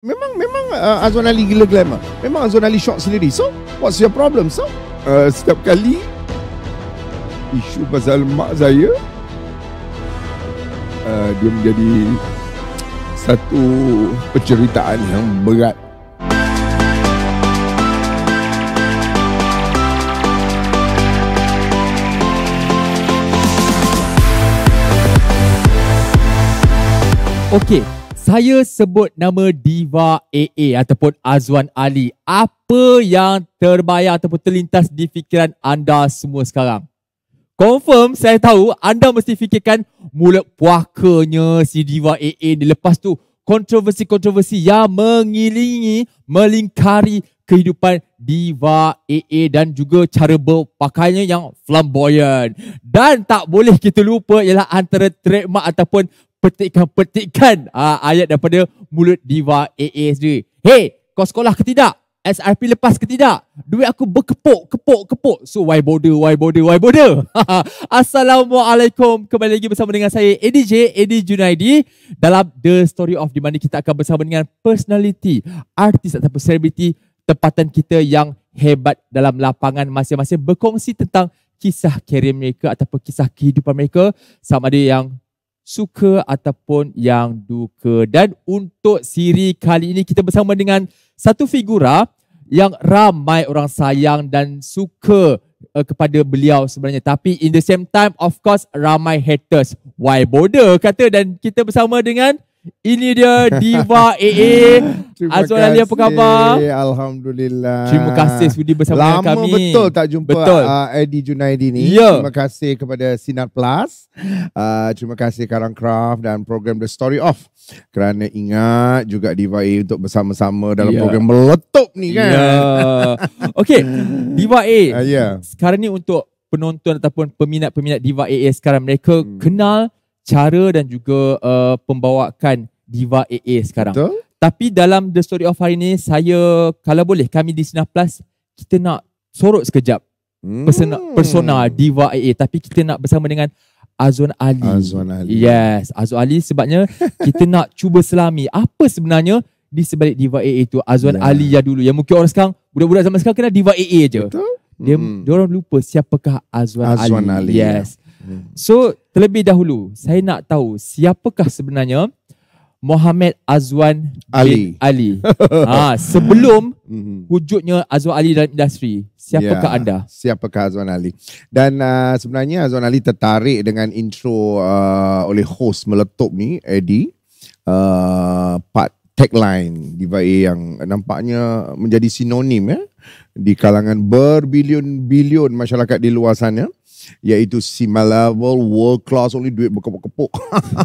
Memang memang uh, Azwan Ali gila glamour. Memang Azwan Ali shock sendiri. So, what's your problem, So, Uh, setiap kali isu pasal mak saya uh, dia menjadi satu penceritaan yang berat. Okay. Saya sebut nama Diva AA ataupun Azwan Ali. Apa yang terbayang ataupun terlintas di fikiran anda semua sekarang? Confirm saya tahu anda mesti fikirkan mulut puakanya si Diva AA ni. Lepas tu kontroversi-kontroversi yang mengilingi, melingkari kehidupan Diva AA dan juga cara berpakaiannya yang flamboyant. Dan tak boleh kita lupa ialah antara trademark ataupun petikan-petikan uh, ah, ayat daripada mulut diva AA sendiri. Hey, kau sekolah ke tidak? SRP lepas ke tidak? Duit aku berkepuk, kepuk, kepuk. So, why bother, why bother, why bother? Assalamualaikum. Kembali lagi bersama dengan saya, ADJ, AD Junaidi. Dalam The Story of di mana kita akan bersama dengan personality, artis atau celebrity tempatan kita yang hebat dalam lapangan masing-masing berkongsi tentang kisah kerim mereka ataupun kisah kehidupan mereka sama ada yang suka ataupun yang duka. Dan untuk siri kali ini kita bersama dengan satu figura yang ramai orang sayang dan suka uh, kepada beliau sebenarnya. Tapi in the same time of course ramai haters. Why border kata dan kita bersama dengan ini dia Diva AA Azwan Ali apa khabar? Alhamdulillah Terima kasih sudi bersama Lama dengan kami Lama betul tak jumpa betul. Uh, Eddie Junaidi ni yeah. Terima kasih kepada Sinar Plus uh, Terima kasih Karang Craft dan program The Story Of Kerana ingat juga Diva AA untuk bersama-sama dalam yeah. program meletup ni ya. kan yeah. Okay Diva AA uh, ah, yeah. Sekarang ni untuk penonton ataupun peminat-peminat Diva AA sekarang Mereka hmm. kenal cara dan juga uh, pembawakan diva AA sekarang. Betul. Tapi dalam the story of hari ni saya kalau boleh kami di Sinar Plus kita nak sorot sekejap hmm. persona, persona diva AA tapi kita nak bersama dengan Azwan Ali. Azwan Ali. Yes, Azwan Ali sebabnya kita nak cuba selami apa sebenarnya di sebalik diva AA itu Azwan yeah. Ali ya dulu yang mungkin orang sekarang budak-budak zaman sekarang kena diva AA je. Betul. Dia hmm. orang lupa siapakah Azwan, Azwan Ali. Ali. Ya. Yes. So terlebih dahulu saya nak tahu siapakah sebenarnya Muhammad Azwan Ali. Ali. ha, sebelum mhm. wujudnya Azwan Ali dalam industri, siapakah ya, anda? Siapakah Azwan Ali? Dan uh, sebenarnya Azwan Ali tertarik dengan intro uh, oleh host meletup ni, Eddie. Uh, part tagline bawah yang nampaknya menjadi sinonim ya di kalangan berbilion-bilion masyarakat di luasannya. sana iaitu Sima Level World Class only duit berkepuk-kepuk.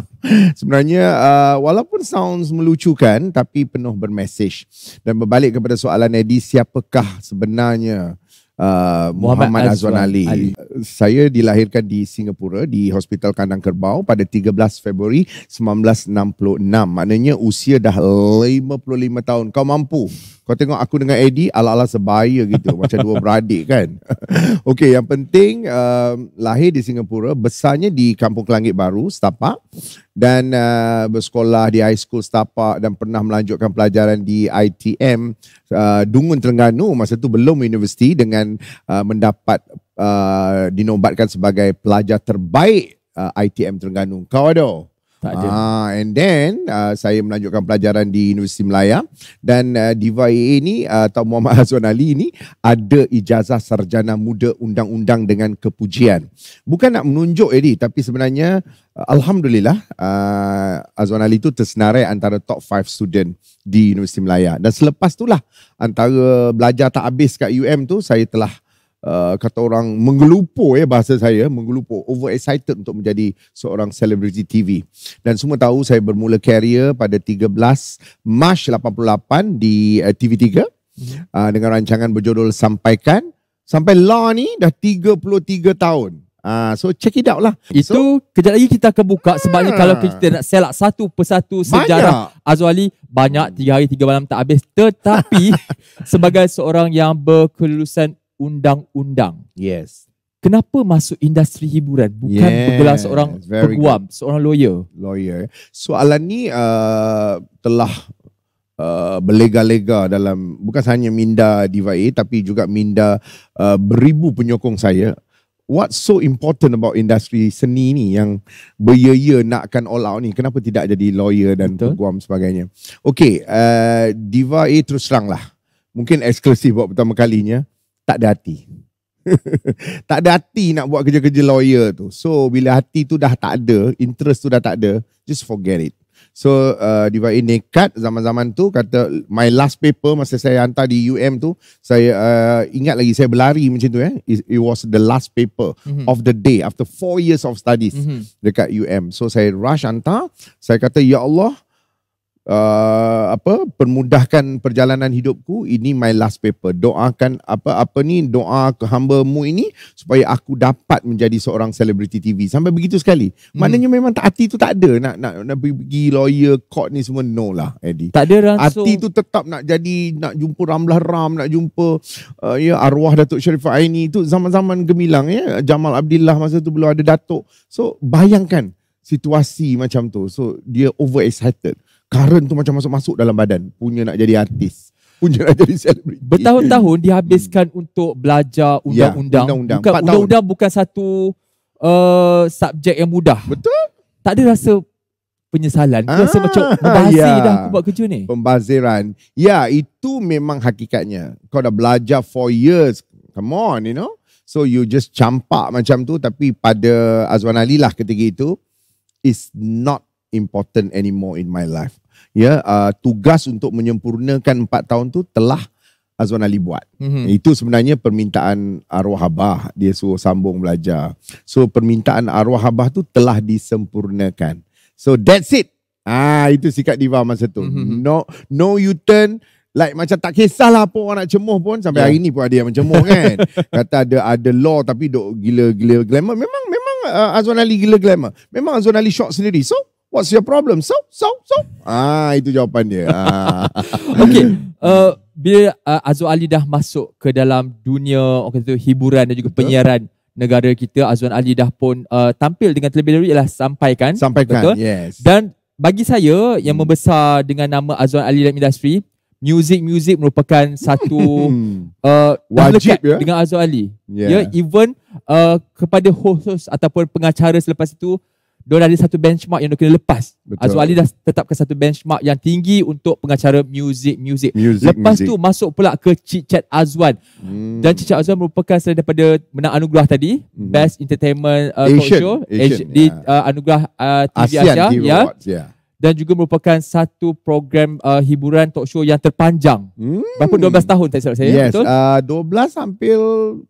Sebenarnya uh, walaupun sounds melucukan tapi penuh bermesej. Dan berbalik kepada soalan Eddie, siapakah sebenarnya uh, Muhammad, Muhammad Azwan Ali? Ali saya dilahirkan di Singapura di Hospital Kandang Kerbau pada 13 Februari 1966. Maknanya usia dah 55 tahun. Kau mampu. Kau tengok aku dengan Eddie ala-ala sebaya gitu. macam dua beradik kan. Okey, yang penting uh, lahir di Singapura. Besarnya di Kampung Kelangit Baru, Setapak. Dan uh, bersekolah di high school Setapak dan pernah melanjutkan pelajaran di ITM uh, Dungun Terengganu. Masa tu belum universiti dengan uh, mendapat uh, dinobatkan sebagai pelajar terbaik uh, ITM Terengganu. Kau ada? Tak ada. Uh, and then uh, saya melanjutkan pelajaran di Universiti Melaya dan uh, Diva AA ni uh, atau Muhammad Hazwan Ali ni ada ijazah sarjana muda undang-undang dengan kepujian. Bukan nak menunjuk Edi tapi sebenarnya uh, alhamdulillah uh, Azwan Ali tu tersenarai antara top 5 student di Universiti Melaya. Dan selepas itulah antara belajar tak habis kat UM tu saya telah Uh, kata orang menggelupo ya eh, bahasa saya menggelupo over excited untuk menjadi seorang selebriti TV dan semua tahu saya bermula karier pada 13 Mac 88 di uh, TV3 uh, dengan rancangan berjudul sampaikan sampai law ni dah 33 tahun Ah, uh, so check it out lah. Itu so, kejap lagi kita akan buka yeah. sebabnya kalau kita nak selak satu persatu sejarah banyak. Azwali banyak tiga hari tiga malam tak habis. Tetapi sebagai seorang yang berkelulusan undang-undang. Yes. Kenapa masuk industri hiburan bukan yes. bergelar seorang peguam, good. seorang lawyer? Lawyer. Soalan ni uh, telah Uh, berlega-lega dalam bukan hanya minda Diva A tapi juga minda uh, beribu penyokong saya what's so important about industri seni ni yang beraya nakkan all out ni kenapa tidak jadi lawyer dan Betul. peguam sebagainya okay uh, Diva A terus teranglah. mungkin eksklusif buat pertama kalinya tak ada hati. tak ada hati nak buat kerja-kerja lawyer tu. So bila hati tu dah tak ada, interest tu dah tak ada, just forget it. So uh, Diva A nekat zaman-zaman tu kata my last paper masa saya hantar di UM tu, saya uh, ingat lagi saya berlari macam tu eh. It, it was the last paper mm-hmm. of the day after four years of studies mm-hmm. dekat UM. So saya rush hantar, saya kata ya Allah uh, apa permudahkan perjalanan hidupku ini my last paper doakan apa apa ni doa ke hamba mu ini supaya aku dapat menjadi seorang selebriti TV sampai begitu sekali hmm. maknanya memang tak, hati tu tak ada nak nak nak pergi lawyer court ni semua no lah Eddie tak ada langsung hati tu tetap nak jadi nak jumpa Ramlah Ram nak jumpa uh, ya arwah Datuk Sharifah Aini tu zaman-zaman gemilang ya Jamal Abdullah masa tu belum ada Datuk so bayangkan situasi macam tu so dia over excited current tu macam masuk-masuk dalam badan punya nak jadi artis punya nak jadi selebriti bertahun-tahun dihabiskan hmm. untuk belajar undang-undang ya, undang-undang. Bukan, bukan satu uh, subjek yang mudah betul tak ada rasa penyesalan ah, rasa macam membazir ya. dah aku buat kerja ni pembaziran ya itu memang hakikatnya kau dah belajar for years come on you know so you just campak macam tu tapi pada Azwan Ali lah ketika itu is not important anymore in my life. Ya, yeah, uh, tugas untuk menyempurnakan 4 tahun tu telah Azwan Ali buat. Mm-hmm. Itu sebenarnya permintaan arwah abah dia suruh sambung belajar. So permintaan arwah abah tu telah disempurnakan. So that's it. Ah itu sikap diva masa tu. Mm-hmm. No no you turn Like macam tak kisahlah apa orang nak cemuh pun sampai yeah. hari ni pun ada yang mencemuh kan. Kata ada ada law tapi dok gila-gila glamour. Memang memang uh, Azwan Ali gila glamour. Memang Azwan Ali shock sendiri. So What's your problem? So, so, so. Ah, itu jawapan dia. Ah. okay. Uh, bila uh, Azwan Ali dah masuk ke dalam dunia okay, tu, hiburan dan juga betul. penyiaran negara kita, Azwan Ali dah pun uh, tampil dengan terlebih dahulu ialah Sampaikan. Sampaikan, betul? yes. Dan bagi saya yang hmm. membesar dengan nama Azwan Ali dalam industri, Music-music merupakan satu hmm. uh, Wajib ya Dengan Azwan Ali yeah. Yeah, Even uh, Kepada host-host Ataupun pengacara selepas itu dia ada satu benchmark yang dia kena lepas. Betul. Azwar Ali dah tetapkan satu benchmark yang tinggi untuk pengacara music music. music lepas music. tu masuk pula ke Chit Chat Azwan. Hmm. Dan Chit Chat Azwan merupakan selain daripada menang anugerah tadi, hmm. Best Entertainment uh, Talk Show Asian, Asia, yeah. di uh, anugerah uh, TV Asia Yeah. Yeah. Dan juga merupakan satu program uh, hiburan talk show yang terpanjang. Hmm. Berapa 12 tahun tak silap saya, yes. betul? Yes, uh, 12 sampai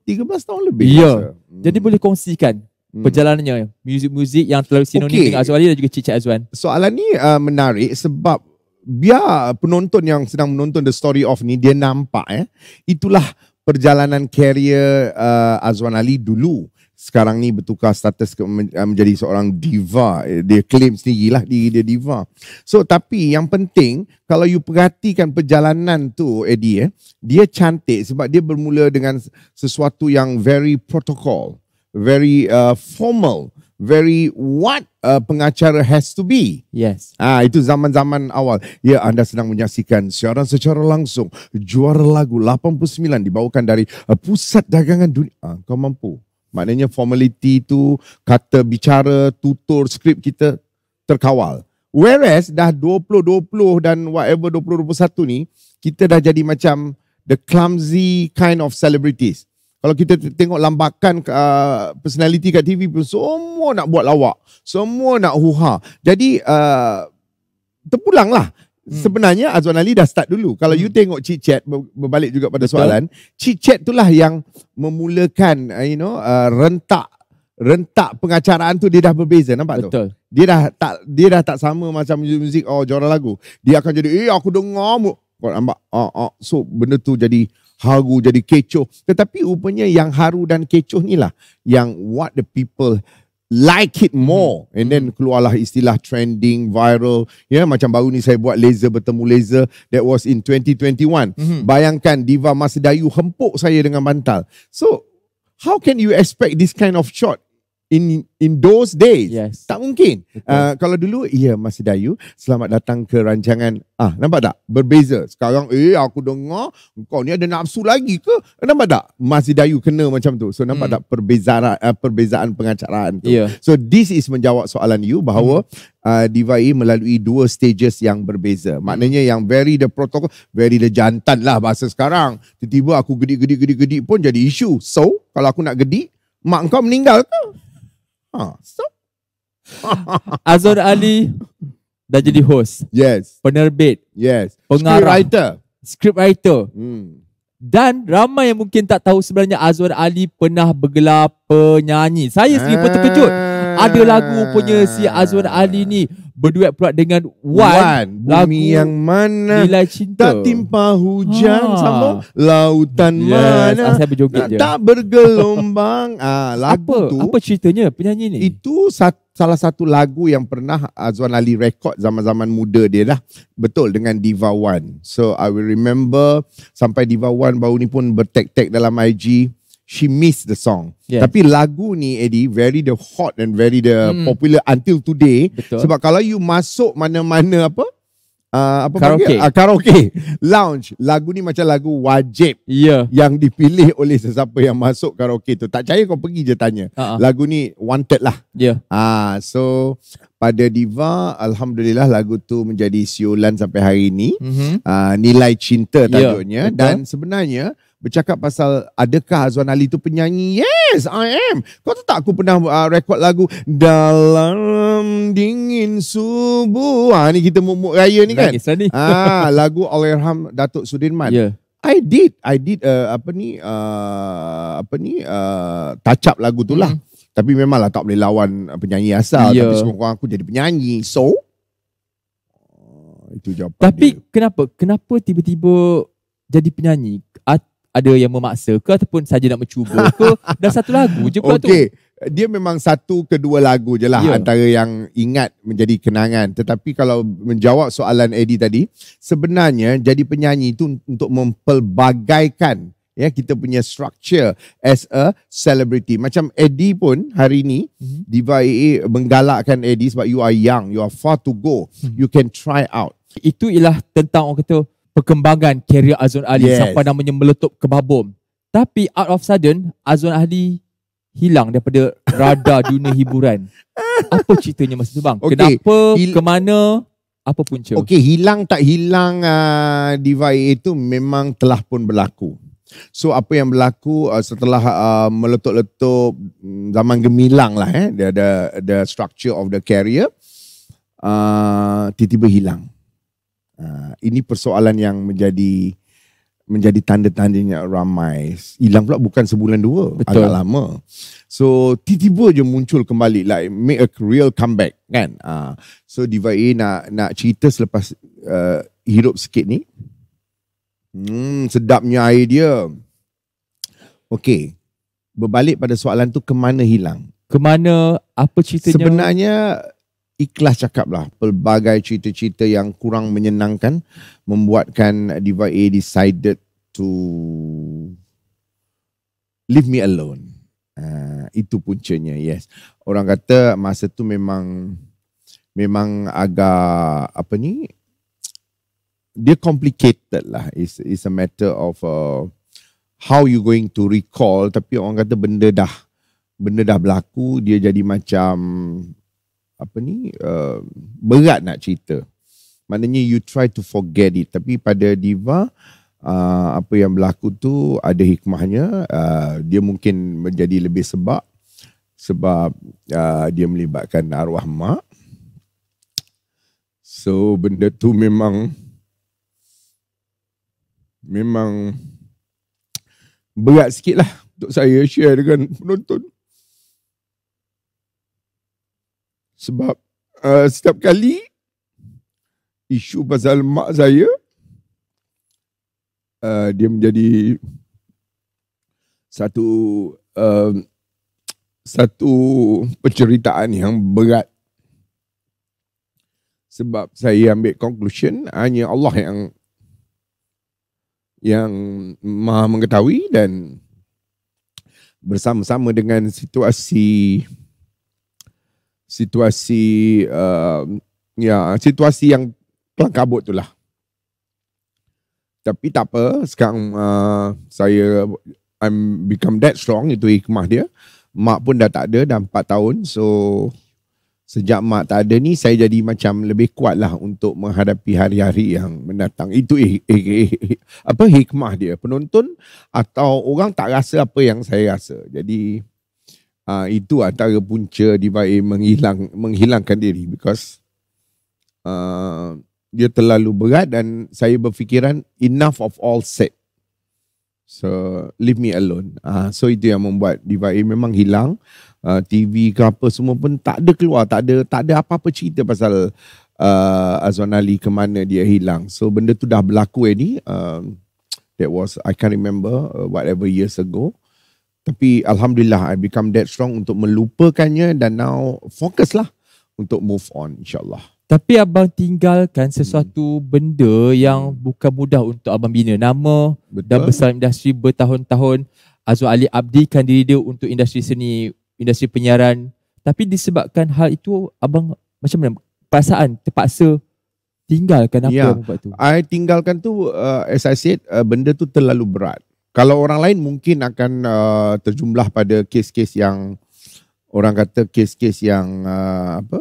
13 tahun lebih. Yeah. Hmm. Jadi boleh kongsikan hmm. perjalanannya muzik-muzik yang terlalu sinonim okay. dengan Azwan Ali dan juga Cicak Azwan. Soalan ni uh, menarik sebab biar penonton yang sedang menonton The Story of ni dia nampak eh itulah perjalanan karier uh, Azwan Ali dulu sekarang ni bertukar status ke, uh, menjadi seorang diva eh, dia claim sendirilah diri dia diva. So tapi yang penting kalau you perhatikan perjalanan tu Eddie eh dia cantik sebab dia bermula dengan sesuatu yang very protocol very uh, formal very what a uh, pengacara has to be yes ah itu zaman-zaman awal ya anda sedang menyaksikan siaran secara langsung juara lagu 89 dibawakan dari uh, pusat dagangan dunia ah, kau mampu maknanya formality itu kata bicara tutur skrip kita terkawal whereas dah 2020 dan whatever 2021 ni kita dah jadi macam the clumsy kind of celebrities kalau kita tengok lambakan uh, personality kat TV pun semua nak buat lawak. Semua nak huha. Jadi uh, lah. Hmm. Sebenarnya Azwan Ali dah start dulu. Kalau hmm. you tengok chit-chat berbalik juga pada Betul. soalan, chit-chat itulah yang memulakan uh, you know uh, rentak rentak pengacaraan tu dia dah berbeza nampak Betul. tu. Dia dah tak dia dah tak sama macam muzik oh genre lagu. Dia akan jadi eh aku dengar mu. Kau nampak? Oh, oh. So benda tu jadi haru jadi kecoh. Tetapi rupanya yang haru dan kecoh ni lah yang what the people like it more hmm. and then hmm. keluarlah istilah trending viral ya yeah, macam baru ni saya buat laser bertemu laser that was in 2021 hmm. bayangkan diva masdayu hempuk saya dengan bantal so how can you expect this kind of shot in in those days yes. tak mungkin uh, kalau dulu iya masih dayu selamat datang ke rancangan ah nampak tak berbeza sekarang eh aku dengar kau ni ada nafsu lagi ke nampak tak masih dayu kena macam tu so nampak hmm. tak perbezaan uh, perbezaan pengacaraan tu yeah. so this is menjawab soalan you bahawa hmm. Uh, ah, DIY melalui dua stages yang berbeza. Maknanya yang very the protocol, very the jantan lah bahasa sekarang. Tiba-tiba aku gedik-gedik-gedik pun jadi isu. So, kalau aku nak gedik, mak kau meninggal ke? Stop. Azhar Ali dah jadi host. Yes. Penerbit. Yes. Pengarah. Script writer. Script writer. Hmm. Dan ramai yang mungkin tak tahu sebenarnya Azwar Ali pernah bergelar penyanyi. Saya sendiri pun terkejut. Ah ada ah. lagu punya si Azwan Ali ni berduet pula dengan Wan, Wan bumi lagu yang mana nilai cinta tak timpa hujan ha. sama lautan yes. mana saya berjoget je tak bergelombang ah lagu apa, tu apa ceritanya penyanyi ni itu satu salah satu lagu yang pernah Azwan Ali rekod zaman-zaman muda dia dah Betul dengan Diva One. So I will remember sampai Diva One baru ni pun bertek-tek dalam IG she missed the song. Yeah. Tapi lagu ni Eddie very the hot and very the mm. popular until today. Betul. Sebab kalau you masuk mana-mana apa Uh, apa karaoke. Uh, karaoke lounge lagu ni macam lagu wajib yeah. yang dipilih oleh sesiapa yang masuk karaoke tu tak percaya kau pergi je tanya uh-uh. lagu ni wanted lah yeah. Ya. uh, so pada diva alhamdulillah lagu tu menjadi siulan sampai hari ni mm-hmm. uh, nilai cinta ya, tajuknya yeah. dan sebenarnya bercakap pasal adakah Azwan Ali tu penyanyi? Yes, I am. Kau tahu tak aku pernah uh, rekod lagu Dalam Dingin Subuh. Ha, ni kita mumuk raya ni kan? Ah, ha, lagu Allahyarham Datuk Sudirman. Yeah. I did I did uh, apa ni uh, apa ni uh, touch up lagu tu lah. Mm. Tapi memanglah tak boleh lawan penyanyi asal yeah. tapi semua orang aku jadi penyanyi. So oh, itu jawapan. Tapi dia. kenapa? Kenapa tiba-tiba jadi penyanyi? ada yang memaksa ke ataupun saja nak mencuba ke dah satu lagu je pula okay. tu dia memang satu kedua lagu je lah yeah. antara yang ingat menjadi kenangan. Tetapi kalau menjawab soalan Eddie tadi, sebenarnya jadi penyanyi itu untuk mempelbagaikan ya kita punya structure as a celebrity. Macam Eddie pun hari ni mm-hmm. Diva AA menggalakkan Eddie sebab you are young, you are far to go, mm-hmm. you can try out. Itu ialah tentang orang kata perkembangan career Azwan Ali yes. sampai namanya meletup ke babom. Tapi out of sudden Azwan Ali hilang daripada radar dunia hiburan. Apa ceritanya masa tu bang? Okay. Kenapa Hil- ke mana apa punca? Okey, hilang tak hilang uh, ah, diva itu memang telah pun berlaku. So apa yang berlaku uh, setelah uh, meletup-letup mm, zaman gemilang lah eh the the, the structure of the career uh, tiba-tiba hilang. Ah, ini persoalan yang menjadi menjadi tanda-tandanya ramai hilang pula bukan sebulan dua Betul. agak lama so tiba-tiba je muncul kembali like make a real comeback kan uh, so Diva A nak, nak cerita selepas uh, hirup sikit ni hmm, sedapnya air dia Okay berbalik pada soalan tu kemana hilang kemana apa ceritanya sebenarnya ikhlas cakaplah pelbagai cerita-cerita yang kurang menyenangkan membuatkan Diva A decided to leave me alone. Uh, itu puncanya, yes. Orang kata masa tu memang memang agak apa ni? Dia complicated lah. It's, it's a matter of uh, how you going to recall. Tapi orang kata benda dah benda dah berlaku. Dia jadi macam apa ni uh, berat nak cerita. Maknanya you try to forget it tapi pada diva uh, apa yang berlaku tu ada hikmahnya uh, dia mungkin menjadi lebih sebab sebab uh, dia melibatkan arwah mak. So benda tu memang memang berat sikit lah untuk saya share dengan penonton. Sebab uh, setiap kali isu pasal mak saya, uh, dia menjadi satu uh, satu penceritaan yang berat. Sebab saya ambil conclusion, hanya Allah yang yang maha mengetahui dan bersama-sama dengan situasi situasi uh, ya situasi yang kelam kabut tu lah. Tapi tak apa, sekarang uh, saya I'm become that strong, itu hikmah dia. Mak pun dah tak ada, dah 4 tahun. So, sejak mak tak ada ni, saya jadi macam lebih kuat lah untuk menghadapi hari-hari yang mendatang. Itu eh, eh, eh, eh, eh apa hikmah dia. Penonton atau orang tak rasa apa yang saya rasa. Jadi, uh, itu antara punca Divine menghilang menghilangkan diri because uh, dia terlalu berat dan saya berfikiran enough of all said. So leave me alone. Uh, so itu yang membuat di Divine memang hilang. Uh, TV ke apa semua pun tak ada keluar, tak ada tak ada apa-apa cerita pasal uh, Azwan Ali ke mana dia hilang. So benda tu dah berlaku eh ni. Uh, that was I can't remember uh, whatever years ago. Tapi Alhamdulillah I become that strong untuk melupakannya dan now fokus lah untuk move on insyaAllah. Tapi abang tinggalkan hmm. sesuatu hmm. benda yang hmm. bukan mudah untuk abang bina. Nama Betul. dan besar industri bertahun-tahun Azwar Ali abdikan diri dia untuk industri seni, industri penyiaran. Tapi disebabkan hal itu abang macam mana? Perasaan terpaksa tinggalkan apa yeah. buat tu? I tinggalkan tu uh, as I said uh, benda tu terlalu berat kalau orang lain mungkin akan uh, terjumlah pada kes-kes yang orang kata kes-kes yang uh, apa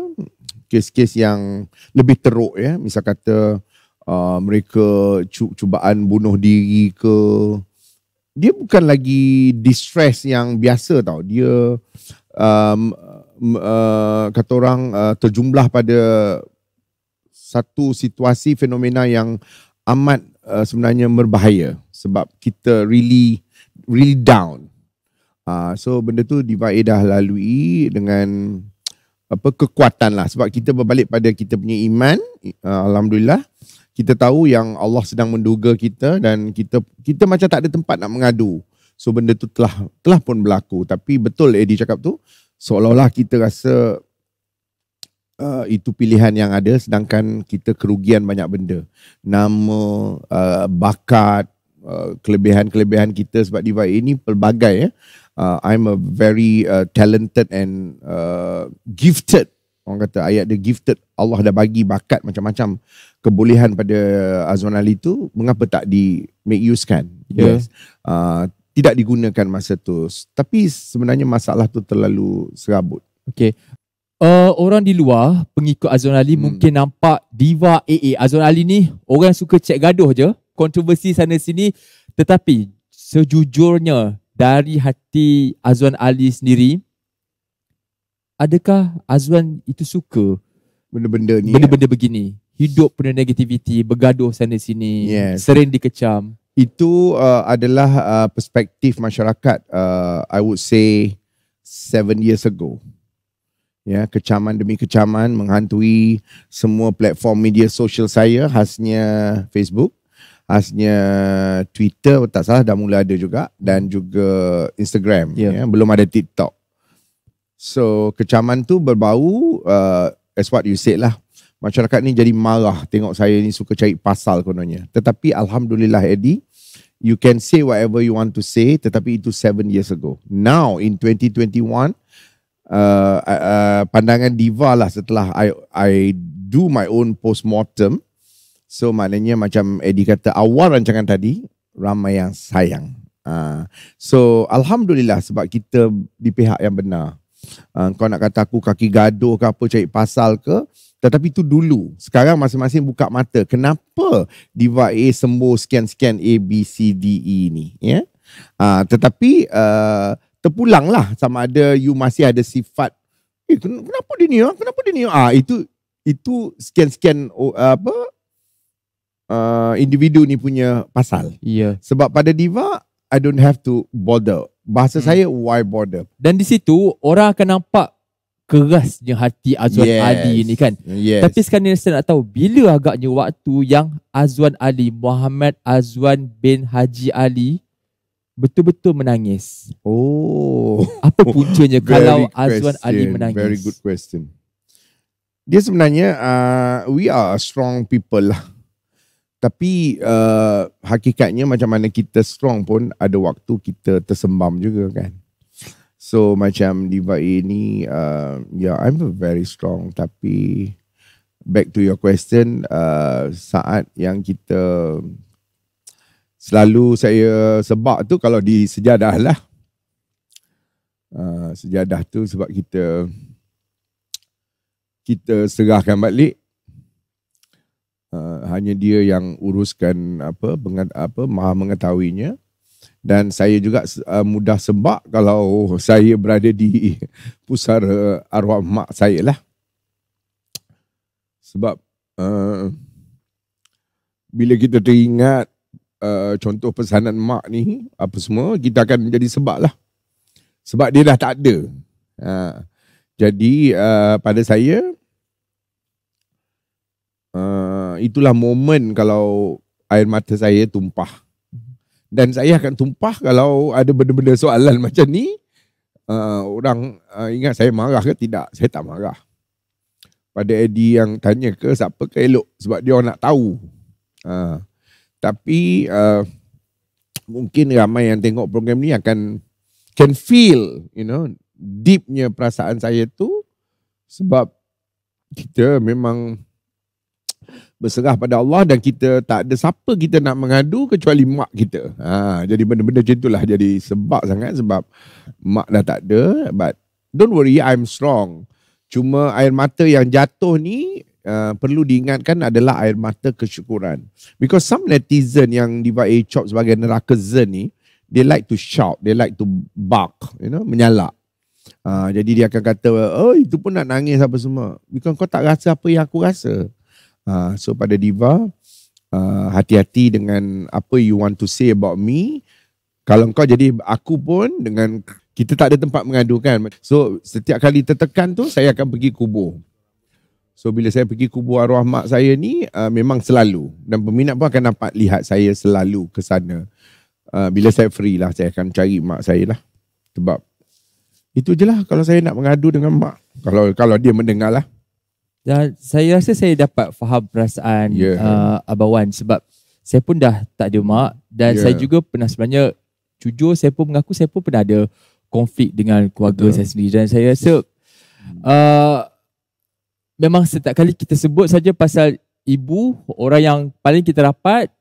kes-kes yang lebih teruk ya misal kata uh, mereka cubaan bunuh diri ke dia bukan lagi distress yang biasa tau dia um, uh, kata orang uh, terjumlah pada satu situasi fenomena yang amat uh, sebenarnya berbahaya sebab kita really really down. Uh, so benda tu divide dah lalui dengan apa kekuatan lah sebab kita berbalik pada kita punya iman uh, alhamdulillah kita tahu yang Allah sedang menduga kita dan kita kita macam tak ada tempat nak mengadu. So benda tu telah telah pun berlaku tapi betul Edi cakap tu seolah-olah kita rasa Uh, itu pilihan yang ada sedangkan kita kerugian banyak benda nama uh, bakat Uh, kelebihan-kelebihan kita sebab diva ini pelbagai ya. Uh, I'm a very uh, talented and uh, gifted. Orang kata ayat dia gifted. Allah dah bagi bakat macam-macam kebolehan pada Azwan Ali tu. Mengapa tak di make use kan? Ya. Yes. Yeah. Uh, tidak digunakan masa tu. Tapi sebenarnya masalah tu terlalu serabut. Okay. Uh, orang di luar pengikut Azwan Ali hmm. mungkin nampak diva AA. Azwan Ali ni orang suka cek gaduh je kontroversi sana sini tetapi sejujurnya dari hati Azwan Ali sendiri adakah Azwan itu suka benda-benda ni benda-benda ya. begini hidup penuh negativiti bergaduh sana sini yes. sering dikecam itu uh, adalah uh, perspektif masyarakat uh, i would say seven years ago ya kecaman demi kecaman menghantui semua platform media sosial saya khasnya Facebook Asnya Twitter tak salah dah mula ada juga dan juga Instagram yeah. ya belum ada TikTok. So kecaman tu berbau uh, as what you said lah. Masyarakat ni jadi marah tengok saya ni suka cari pasal kononnya. Tetapi alhamdulillah Eddie, you can say whatever you want to say tetapi itu 7 years ago. Now in 2021 uh, uh, uh, pandangan diva lah setelah I I do my own post mortem, So maknanya macam Eddie kata awal rancangan tadi ramai yang sayang. Uh, so alhamdulillah sebab kita di pihak yang benar. Uh, kau nak kata aku kaki gaduh ke apa cari pasal ke? Tetapi itu dulu. Sekarang masing-masing buka mata. Kenapa Diva A sembuh sekian-sekian A, B, C, D, E ni? Yeah? Ya? Uh, tetapi uh, terpulang lah sama ada you masih ada sifat. Eh, kenapa dia ni? Kenapa dia ni? Ah, itu itu scan scan uh, apa uh, Uh, individu ni punya pasal. Yeah. Sebab pada diva, I don't have to bother. Bahasa hmm. saya, why bother? Dan di situ, orang akan nampak kerasnya hati Azwan yes. Ali ni kan. Yes. Tapi sekarang ni saya nak tahu, bila agaknya waktu yang Azwan Ali, Muhammad Azwan bin Haji Ali, betul-betul menangis? Oh. Apa puncanya kalau Azwan Ali menangis? Very good question. Dia sebenarnya, uh, we are strong people lah tapi uh, hakikatnya macam mana kita strong pun ada waktu kita tersembam juga kan so macam diva ini uh, yeah i'm a very strong tapi back to your question uh, saat yang kita selalu saya sebab tu kalau di sejadah lah uh, sejadah tu sebab kita kita serahkan balik hanya dia yang uruskan apa mengat, apa maha mengetahuinya dan saya juga uh, mudah sebab kalau saya berada di pusara arwah mak saya lah sebab uh, bila kita teringat uh, contoh pesanan mak ni apa semua kita akan menjadi sebab lah sebab dia dah tak ada uh, jadi uh, pada saya uh, Ah, itulah momen kalau air mata saya tumpah. Dan saya akan tumpah kalau ada benda-benda soalan macam ni. Uh, orang uh, ingat saya marah ke? Tidak, saya tak marah. Pada Eddie yang tanya ke siapa ke elok. Sebab dia orang nak tahu. Uh, tapi uh, mungkin ramai yang tengok program ni akan can feel you know deepnya perasaan saya tu sebab kita memang berserah pada Allah dan kita tak ada siapa kita nak mengadu kecuali mak kita. Ha, jadi benda-benda macam itulah jadi sebab sangat sebab mak dah tak ada. But don't worry, I'm strong. Cuma air mata yang jatuh ni uh, perlu diingatkan adalah air mata kesyukuran. Because some netizen yang Diva Chop sebagai neraka zen ni, they like to shout, they like to bark, you know, menyalak. Uh, jadi dia akan kata, oh itu pun nak nangis apa semua. Bukan kau tak rasa apa yang aku rasa. Uh, so pada diva uh, hati-hati dengan apa you want to say about me. Kalau kau jadi aku pun dengan kita tak ada tempat mengadu kan. So setiap kali tertekan tu saya akan pergi kubur. So bila saya pergi kubur arwah mak saya ni uh, memang selalu dan peminat pun akan dapat lihat saya selalu ke sana. Uh, bila saya free lah saya akan cari mak saya lah. Sebab itu je lah kalau saya nak mengadu dengan mak. Kalau kalau dia mendengar lah. Dan saya rasa saya dapat faham perasaan yeah. uh, Abang Wan sebab saya pun dah tak ada mak dan yeah. saya juga pernah sebenarnya jujur saya pun mengaku saya pun pernah ada konflik dengan keluarga Betul. saya sendiri dan saya rasa uh, memang setiap kali kita sebut saja pasal ibu orang yang paling kita rapat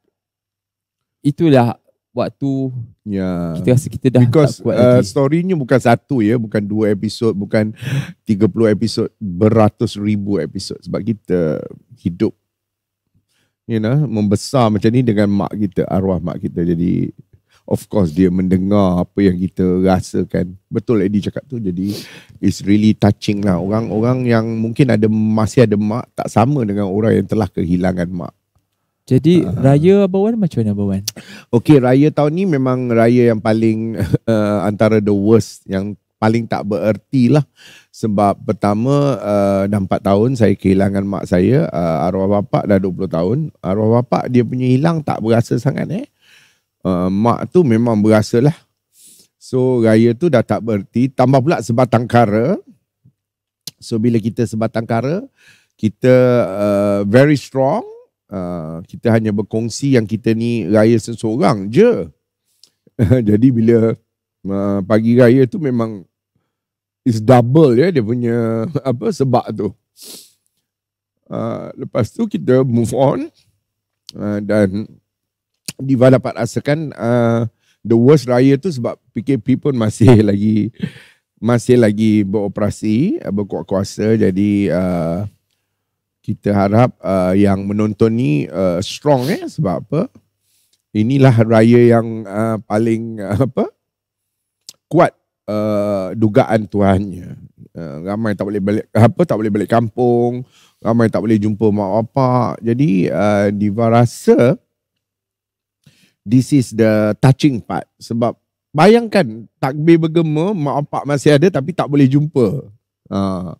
itulah waktu yeah. kita rasa kita dah Because, tak kuat uh, lagi. Storynya bukan satu ya, bukan dua episod, bukan 30 episod, beratus ribu episod sebab kita hidup you know, membesar macam ni dengan mak kita, arwah mak kita. Jadi of course dia mendengar apa yang kita rasakan. Betul Eddie cakap tu. Jadi it's really touching lah. Orang-orang yang mungkin ada masih ada mak tak sama dengan orang yang telah kehilangan mak. Jadi uh, raya Abang Wan macam mana Abang Wan? Okay raya tahun ni memang raya yang paling uh, antara the worst yang paling tak bererti lah. Sebab pertama uh, dah 4 tahun saya kehilangan mak saya. Uh, arwah bapak dah 20 tahun. Arwah bapak dia punya hilang tak berasa sangat eh. Uh, mak tu memang berasa lah. So raya tu dah tak bererti. Tambah pula sebatang kara. So bila kita sebatang kara, kita uh, very strong. Ah, kita hanya berkongsi yang kita ni raya seseorang je. Jadi bila uh, pagi raya tu memang is double ya dia punya apa sebab tu. Uh, lepas tu kita move on uh, dan Diva dapat rasakan uh, the worst raya tu sebab PKP pun masih lagi masih lagi beroperasi, berkuasa jadi uh, kita harap uh, yang menonton ni uh, strong eh sebab apa? Inilah raya yang uh, paling uh, apa? kuat uh, dugaan tuannya. Uh, ramai tak boleh balik apa tak boleh balik kampung, ramai tak boleh jumpa mak bapak. Jadi uh, diva rasa this is the touching part sebab bayangkan takbir bergema mak bapak masih ada tapi tak boleh jumpa. Uh.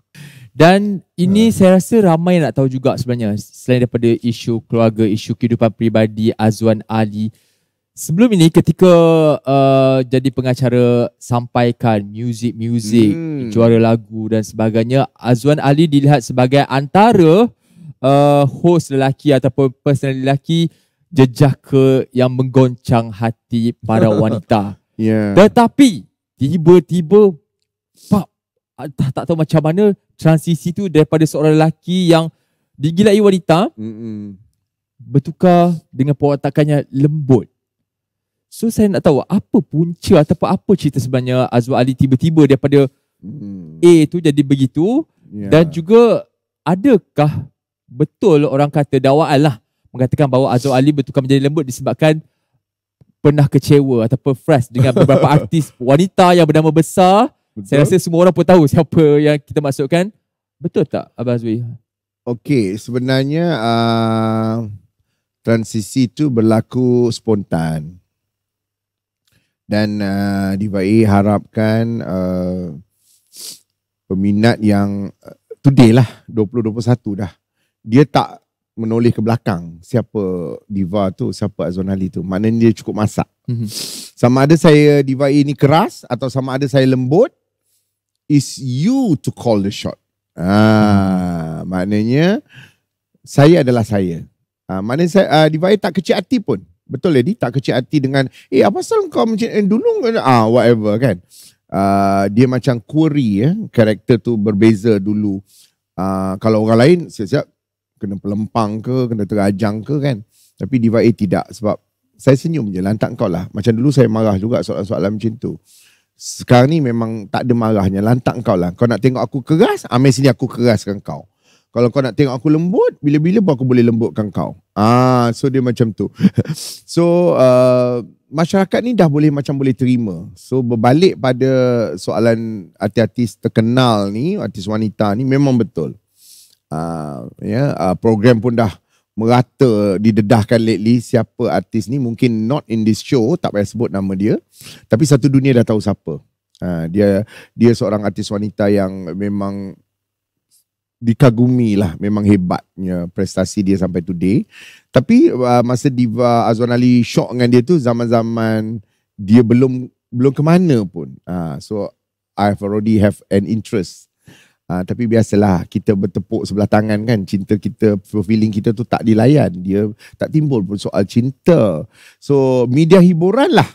Dan ini hmm. saya rasa ramai nak tahu juga sebenarnya selain daripada isu keluarga, isu kehidupan peribadi Azwan Ali. Sebelum ini ketika uh, jadi pengacara sampaikan muzik-muzik, hmm. juara lagu dan sebagainya, Azwan Ali dilihat sebagai antara uh, host lelaki ataupun personal lelaki jejaka yang menggoncang hati para wanita. yeah. Tetapi tiba-tiba tak, tak tahu macam mana transisi tu daripada seorang lelaki yang digilai wanita mm-hmm. bertukar dengan perwatakannya lembut. So saya nak tahu apa punca ataupun apa cerita sebenarnya Azwar Ali tiba-tiba daripada mm. A tu jadi begitu yeah. dan juga adakah betul orang kata dakwaan lah mengatakan bahawa Azwar Ali bertukar menjadi lembut disebabkan pernah kecewa ataupun fresh dengan beberapa artis wanita yang bernama besar Betul. Saya rasa semua orang pun tahu siapa yang kita masukkan. Betul tak Abah Azwi? Okey, sebenarnya uh, transisi itu berlaku spontan. Dan uh, ah, Diva A harapkan uh, peminat yang uh, today lah, 2021 dah. Dia tak menoleh ke belakang siapa Diva tu, siapa Azwan Ali tu. Maknanya dia cukup masak. Mm-hmm. Sama ada saya Diva A ni keras atau sama ada saya lembut, is you to call the shot. Ah, hmm. maknanya saya adalah saya. Ah, maknanya saya uh, ah, Divine tak kecil hati pun. Betul lady tak kecil hati dengan eh apa pasal kau macam eh, dulu ah whatever kan. Uh, dia macam query ya, karakter tu berbeza dulu. Uh, kalau orang lain siap-siap kena pelempang ke, kena terajang ke kan. Tapi Diva A eh, tidak sebab saya senyum je, lantak kau lah. Macam dulu saya marah juga soalan-soalan macam tu sekarang ni memang tak ada marahnya. Lantak kau lah. Kau nak tengok aku keras, ambil sini aku keraskan kau. Kalau kau nak tengok aku lembut, bila-bila pun aku boleh lembutkan kau. Ah, so dia macam tu. so uh, masyarakat ni dah boleh macam boleh terima. So berbalik pada soalan artis-artis terkenal ni, artis wanita ni memang betul. Uh, ya, yeah, uh, program pun dah merata didedahkan lately siapa artis ni mungkin not in this show tak payah sebut nama dia tapi satu dunia dah tahu siapa ha, dia dia seorang artis wanita yang memang dikagumi lah memang hebatnya prestasi dia sampai today tapi uh, masa Diva Azwan Ali shock dengan dia tu zaman-zaman dia belum belum ke mana pun ha, so I've already have an interest Uh, tapi biasalah kita bertepuk sebelah tangan kan cinta kita feeling kita tu tak dilayan dia tak timbul pun soal cinta so media hiburan lah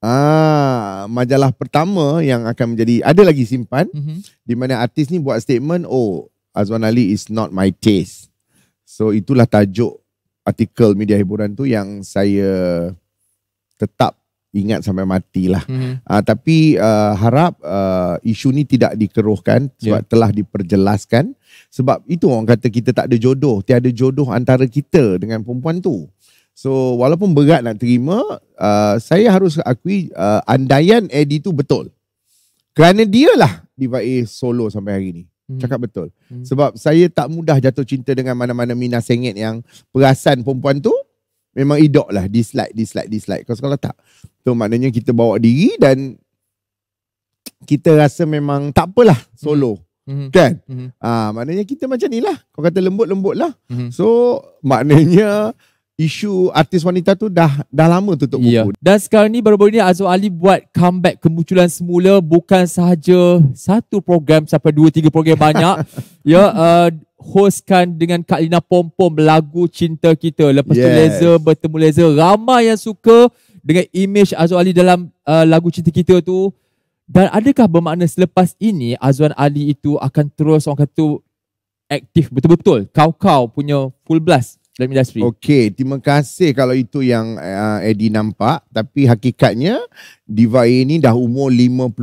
ah majalah pertama yang akan menjadi ada lagi simpan mm-hmm. di mana artis ni buat statement oh Azwan Ali is not my taste so itulah tajuk artikel media hiburan tu yang saya tetap ingat sampai matilah. Mm-hmm. Uh, tapi uh, harap uh, isu ni tidak dikeruhkan sebab yeah. telah diperjelaskan. Sebab itu orang kata kita tak ada jodoh. Tiada jodoh antara kita dengan perempuan tu. So walaupun berat nak terima, uh, saya harus akui uh, andaian Eddie tu betul. Kerana dia lah A solo sampai hari ni. Hmm. Cakap betul. hmm Sebab saya tak mudah jatuh cinta dengan mana-mana Mina Sengit yang perasan perempuan tu memang idok lah dislike dislike dislike kau sekolah tak So maknanya kita bawa diri dan kita rasa memang tak apalah solo mm-hmm. mm-hmm. kan mm-hmm. ah maknanya kita macam ni lah. kau kata lembut lembut lah mm-hmm. so maknanya isu artis wanita tu dah dah lama tutup buku. Ya. Yeah. Dan sekarang ni baru-baru ni Azwar Ali buat comeback kemunculan semula bukan sahaja satu program sampai dua tiga program banyak. ya yeah, uh, hostkan dengan Kak Lina pom lagu Cinta Kita. Lepas yes. tu Laser bertemu Laser. Ramai yang suka dengan image Azwan Ali dalam uh, lagu Cinta Kita tu. Dan adakah bermakna selepas ini Azwan Ali itu akan terus orang kata aktif betul-betul? Kau-kau punya full blast dalam industri. Okay, terima kasih kalau itu yang uh, Eddie nampak. Tapi hakikatnya Diva A ni dah umur 55.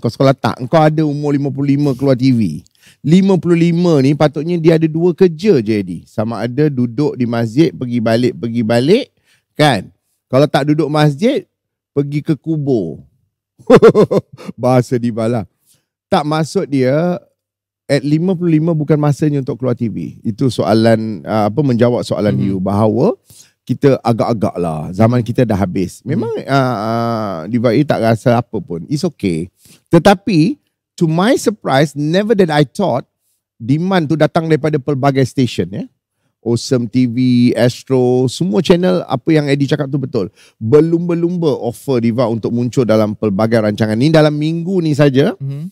Kau sekolah tak? Kau ada umur 55 keluar TV? 55 ni patutnya dia ada dua kerja je Eddie. Sama ada duduk di masjid, pergi balik, pergi balik. Kan? Kalau tak duduk masjid, pergi ke kubur. Bahasa dibalah. Tak masuk dia, at 55 bukan masanya untuk keluar TV. Itu soalan, ah, apa menjawab soalan hmm. you. Bahawa kita agak-agak lah. Zaman kita dah habis. Memang hmm. uh, ah, uh, ah, Diva A tak rasa apa pun. It's okay. Tetapi, to my surprise, never that I thought, demand tu datang daripada pelbagai stesen. Ya. Awesome TV, Astro, semua channel apa yang Eddie cakap tu betul. Berlumba-lumba offer Diva untuk muncul dalam pelbagai rancangan. Ni dalam minggu ni saja mm-hmm.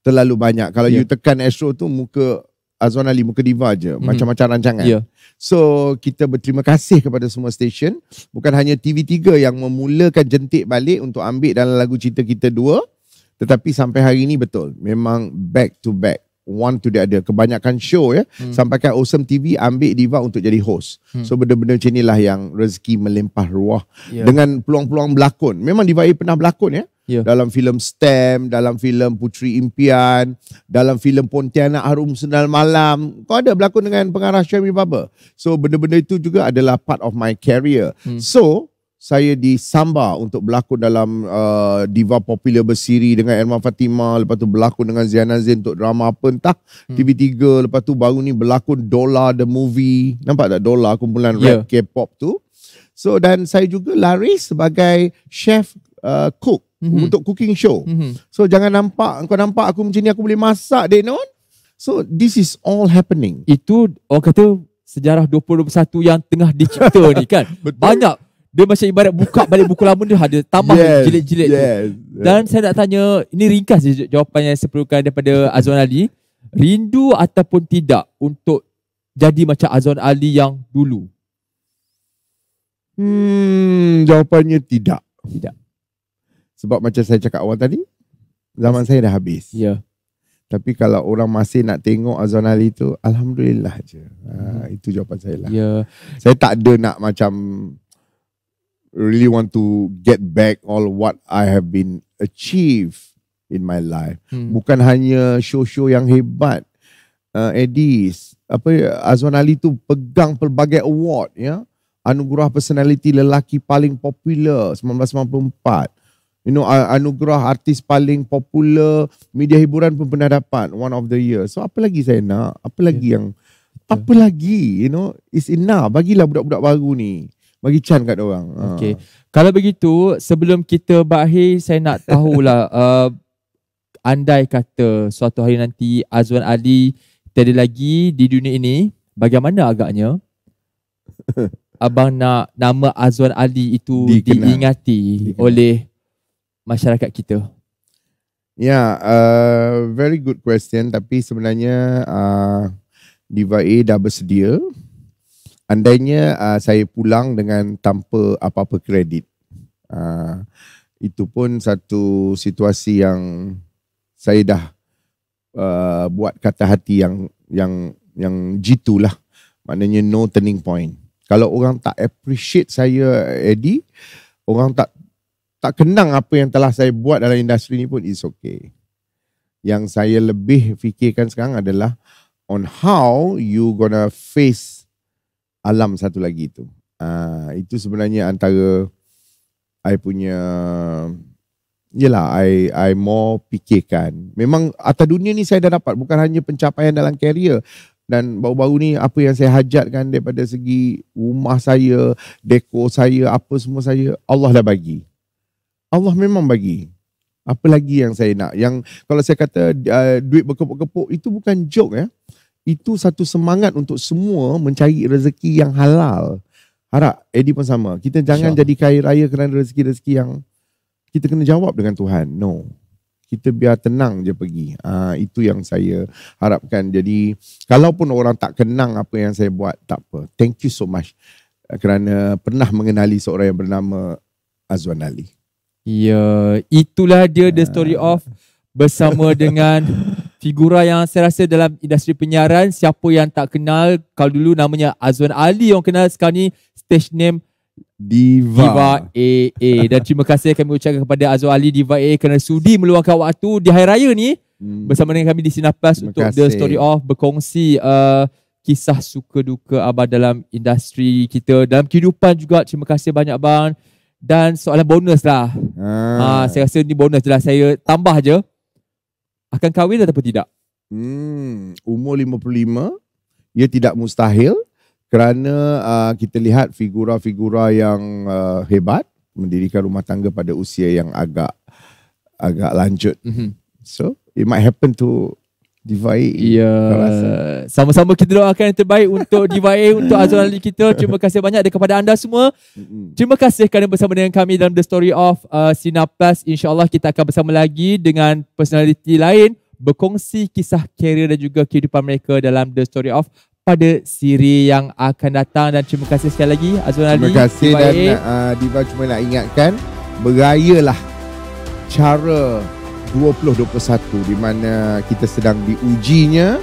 terlalu banyak. Kalau yeah. you tekan Astro tu muka Azwan Ali, muka Diva je. Mm-hmm. Macam-macam rancangan. Yeah. So kita berterima kasih kepada semua stesen. Bukan hanya TV3 yang memulakan jentik balik untuk ambil dalam lagu cerita kita dua. Tetapi sampai hari ini betul. Memang back to back. One to the other. Kebanyakan show ya. Hmm. Sampai kan Awesome TV ambil Diva untuk jadi host. Hmm. So benda-benda macam inilah yang rezeki melimpah ruah. Yeah. Dengan peluang-peluang berlakon. Memang Diva A pernah berlakon ya. Yeah. Dalam filem Stem, dalam filem Putri Impian, dalam filem Pontianak Harum Senal Malam. Kau ada berlakon dengan pengarah Syamil Baba. So benda-benda itu juga adalah part of my career. Hmm. So saya disambar untuk berlakon dalam uh, Diva Popular Bersiri dengan Irma Fatima. Lepas tu berlakon dengan Zian Azin untuk drama apa entah. Hmm. TV3. Lepas tu baru ni berlakon Dola The Movie. Nampak tak Dola kumpulan yeah. rap ya. K-pop tu. So dan saya juga lari sebagai chef uh, cook mm-hmm. untuk cooking show. Mm-hmm. So jangan nampak, kau nampak aku macam ni aku boleh masak Denon. So this is all happening. Itu orang kata sejarah 2021 yang tengah dicipta ni kan. Betul. Banyak dia macam ibarat buka balik buku lama dia ada tambah yes, jilid-jilid yes, yes. Dan saya nak tanya, ini ringkas je jawapan yang saya perlukan daripada Azwan Ali. Rindu ataupun tidak untuk jadi macam Azwan Ali yang dulu? Hmm, jawapannya tidak. Tidak. Sebab macam saya cakap awal tadi, zaman saya dah habis. Ya. Yeah. Tapi kalau orang masih nak tengok Azwan Ali tu, Alhamdulillah je. Ha, hmm. itu jawapan saya lah. Yeah. Saya tak ada nak macam really want to get back all what I have been achieve in my life. Hmm. Bukan hanya show-show yang hebat. Uh, Edis, apa Azwan Ali tu pegang pelbagai award ya. Anugerah personality lelaki paling popular 1994. You know, anugerah artis paling popular media hiburan pun pernah dapat one of the year. So apa lagi saya nak? Apa lagi yeah. yang apa lagi, you know, it's enough. Bagilah budak-budak baru ni bagi can kat orang. Ha. Okey. Uh. Kalau begitu sebelum kita berakhir saya nak tahulah uh, andai kata suatu hari nanti Azwan Ali tiada lagi di dunia ini bagaimana agaknya abang nak nama Azwan Ali itu Dikenal. diingati Dikenal. oleh masyarakat kita. Ya, yeah, uh, very good question tapi sebenarnya uh, Diva A dah bersedia andainya uh, saya pulang dengan tanpa apa-apa kredit. Uh, itu pun satu situasi yang saya dah uh, buat kata hati yang yang yang jitulah. Maknanya no turning point. Kalau orang tak appreciate saya Eddie, orang tak tak kenang apa yang telah saya buat dalam industri ni pun is okay. Yang saya lebih fikirkan sekarang adalah on how you gonna face alam satu lagi tu. Uh, itu sebenarnya antara I punya Yelah, I, I more fikirkan. Memang atas dunia ni saya dah dapat. Bukan hanya pencapaian dalam karier. Dan baru-baru ni apa yang saya hajatkan daripada segi rumah saya, dekor saya, apa semua saya, Allah dah bagi. Allah memang bagi. Apa lagi yang saya nak? Yang kalau saya kata uh, duit berkepuk-kepuk, itu bukan joke ya. Eh? itu satu semangat untuk semua mencari rezeki yang halal. Harap Edi pun sama. Kita jangan Syah. jadi kaya raya kerana rezeki-rezeki yang kita kena jawab dengan Tuhan. No. Kita biar tenang je pergi. Ha, itu yang saya harapkan. Jadi, kalaupun orang tak kenang apa yang saya buat, tak apa. Thank you so much kerana pernah mengenali seorang yang bernama Azwan Ali. Ya, itulah dia The ah. Story Of bersama dengan figura yang saya rasa dalam industri penyiaran siapa yang tak kenal kalau dulu namanya Azwan Ali yang kenal sekarang ni stage name Diva. Diva AA dan terima kasih kami ucapkan kepada Azwan Ali Diva AA kerana sudi meluangkan waktu di hari raya ni hmm. bersama dengan kami di Sinapas untuk kasih. The Story of berkongsi uh, kisah suka duka abang dalam industri kita dalam kehidupan juga terima kasih banyak bang dan soalan bonus lah. Hmm. Ha, saya rasa ni bonus je lah. Saya tambah je akan kahwin atau tidak? Hmm, umur 55 ia tidak mustahil kerana uh, kita lihat figura-figura yang uh, hebat mendirikan rumah tangga pada usia yang agak agak lanjut. Mm-hmm. So, it might happen to DIVAE Ya Sama-sama kita doakan yang terbaik Untuk DIVAE Untuk Azul Ali kita Terima kasih banyak kepada anda semua Terima kasih kerana bersama dengan kami Dalam The Story of uh, Sinapas InsyaAllah kita akan bersama lagi Dengan personaliti lain Berkongsi kisah karier Dan juga kehidupan mereka Dalam The Story of pada siri yang akan datang dan terima kasih sekali lagi Azwan Ali. Terima kasih Diva dan uh, Diva cuma nak ingatkan berayalah cara 2021 di mana kita sedang diujinya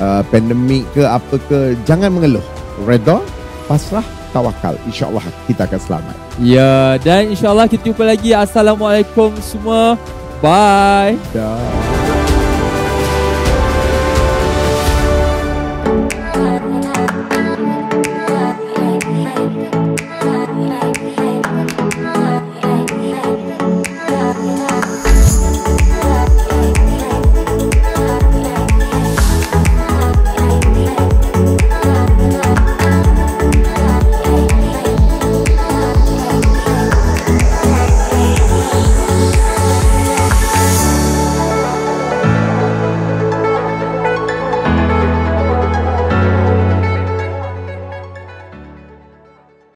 uh, pandemik ke apa ke jangan mengeluh redha pasrah tawakal insyaallah kita akan selamat ya dan insyaallah kita jumpa lagi assalamualaikum semua bye Dah.